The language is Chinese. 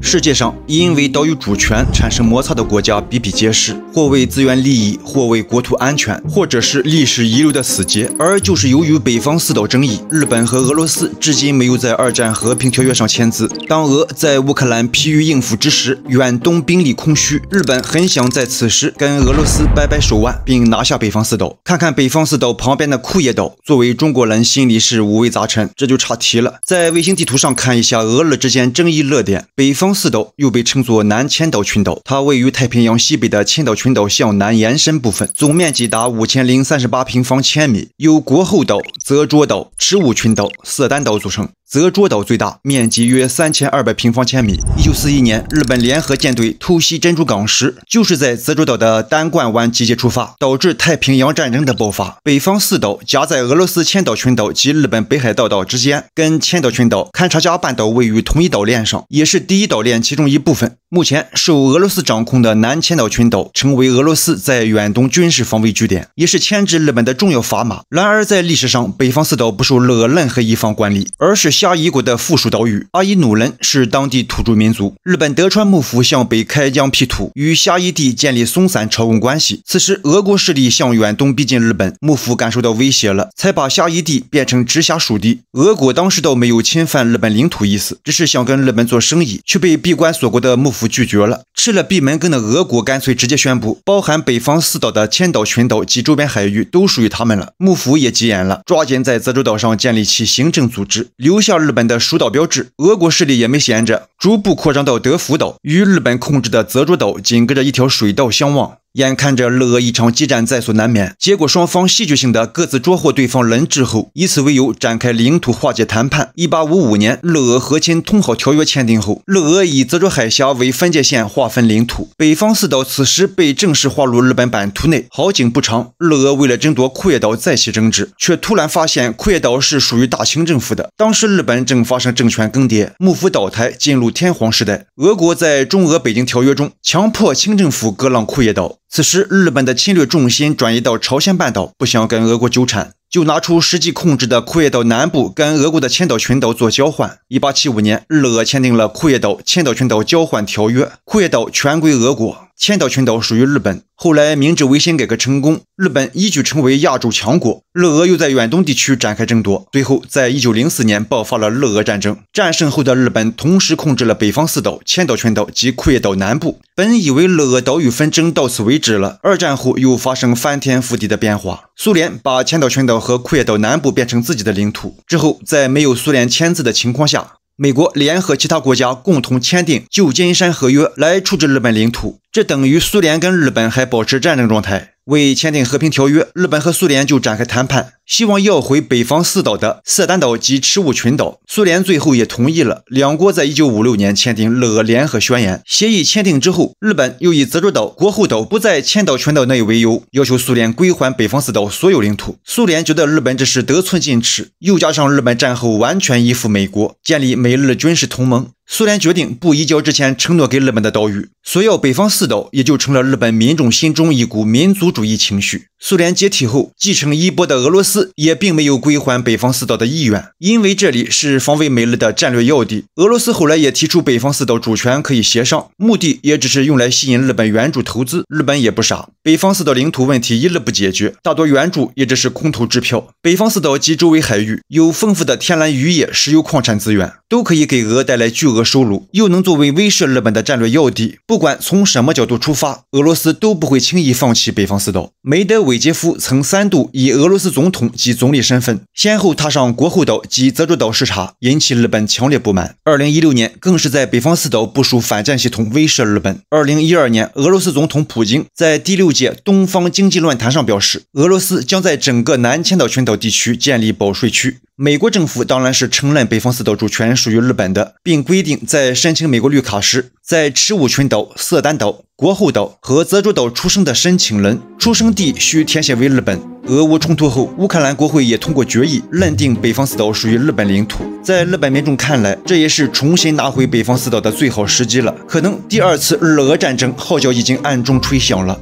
世界上因为岛屿主权产生摩擦的国家比比皆是，或为资源利益，或为国土安全，或者是历史遗留的死结。而就是由于北方四岛争议，日本和俄罗斯至今没有在二战和平条约上签字。当俄在乌克兰疲于应付之时，远东兵力空虚，日本很想在此时跟俄罗斯掰掰手腕，并拿下北方四岛，看看北方四岛旁边的库页岛。作为中国人心里是五味杂陈，这就差题了。在卫星地图上看一下俄日之间争议热点，北方。东四岛又被称作南千岛群岛，它位于太平洋西北的千岛群岛向南延伸部分，总面积达五千零三十八平方千米，由国后岛、泽卓岛、池舞群岛、色丹岛组成。泽州岛最大面积约三千二百平方千米。一九四一年，日本联合舰队偷袭珍珠港时，就是在泽州岛的丹冠湾集结出发，导致太平洋战争的爆发。北方四岛夹在俄罗斯千岛群岛及日本北海道岛之间，跟千岛群岛勘察加半岛位于同一岛链上，也是第一岛链其中一部分。目前受俄罗斯掌控的南千岛群岛成为俄罗斯在远东军事防卫据点，也是牵制日本的重要砝码。然而在历史上，北方四岛不受俄任何一方管理，而是夏夷国的附属岛屿。阿伊努人是当地土著民族。日本德川幕府向北开疆辟土，与夏夷地建立松散朝贡关系。此时俄国势力向远东逼近，日本幕府感受到威胁了，才把夏夷地变成直辖属地。俄国当时倒没有侵犯日本领土意思，只是想跟日本做生意，却被闭关锁国的幕府。拒绝了，吃了闭门羹的俄国干脆直接宣布，包含北方四岛的千岛群岛及周边海域都属于他们了。幕府也急眼了，抓紧在泽州岛上建立起行政组织，留下日本的属岛标志。俄国势力也没闲着，逐步扩张到德福岛，与日本控制的泽州岛紧隔着一条水道相望。眼看着日俄一场激战在所难免，结果双方戏剧性的各自捉获对方人质后，以此为由展开领土化解谈判。一八五五年，日俄和亲通好条约签订后，日俄以泽州海峡为分界线划分领土，北方四岛此时被正式划入日本版图内。好景不长，日俄为了争夺库页岛再起争执，却突然发现库页岛是属于大清政府的。当时日本正发生政权更迭，幕府倒台，进入天皇时代。俄国在中俄北京条约中强迫清政府割让库页岛。此时，日本的侵略重心转移到朝鲜半岛，不想跟俄国纠缠，就拿出实际控制的库页岛南部跟俄国的千岛群岛做交换。一八七五年，日俄签订了《库页岛、千岛群岛交换条约》，库页岛全归俄国。千岛群岛属于日本。后来明治维新改革成功，日本一举成为亚洲强国。日俄又在远东地区展开争夺，最后在一九零四年爆发了日俄战争。战胜后的日本同时控制了北方四岛、千岛群岛及库页岛南部。本以为日俄岛屿纷争到此为止了，二战后又发生翻天覆地的变化。苏联把千岛群岛和库页岛南部变成自己的领土之后，在没有苏联签字的情况下，美国联合其他国家共同签订《旧金山合约》来处置日本领土。这等于苏联跟日本还保持战争状态，为签订和平条约，日本和苏联就展开谈判，希望要回北方四岛的色丹岛及赤舞群岛。苏联最后也同意了。两国在一九五六年签订《俄联合宣言》协议。签订之后，日本又以泽州岛、国后岛不在千岛群岛内为由，要求苏联归还北方四岛所有领土。苏联觉得日本这是得寸进尺，又加上日本战后完全依附美国，建立美日军事同盟。苏联决定不移交之前承诺给日本的岛屿，索要北方四岛也就成了日本民众心中一股民族主义情绪。苏联解体后，继承衣钵的俄罗斯也并没有归还北方四岛的意愿，因为这里是防卫美日的战略要地。俄罗斯后来也提出北方四岛主权可以协商，目的也只是用来吸引日本援助投资。日本也不傻，北方四岛领土问题一日不解决，大多援助也只是空头支票。北方四岛及周围海域有丰富的天然渔业、石油、矿产资源。都可以给俄带来巨额收入，又能作为威慑日本的战略要地。不管从什么角度出发，俄罗斯都不会轻易放弃北方四岛。梅德韦杰夫曾三度以俄罗斯总统及总理身份，先后踏上国后岛及泽州岛视察，引起日本强烈不满。2016年，更是在北方四岛部署反战系统，威慑日本。2012年，俄罗斯总统普京在第六届东方经济论坛上表示，俄罗斯将在整个南千岛群岛地区建立保税区。美国政府当然是承认北方四岛主权属于日本的，并规定在申请美国绿卡时，在齿舞群岛、色丹岛、国后岛和泽州岛出生的申请人，出生地需填写为日本。俄乌冲突后，乌克兰国会也通过决议，认定北方四岛属于日本领土。在日本民众看来，这也是重新拿回北方四岛的最好时机了。可能第二次日俄战争号角已经暗中吹响了。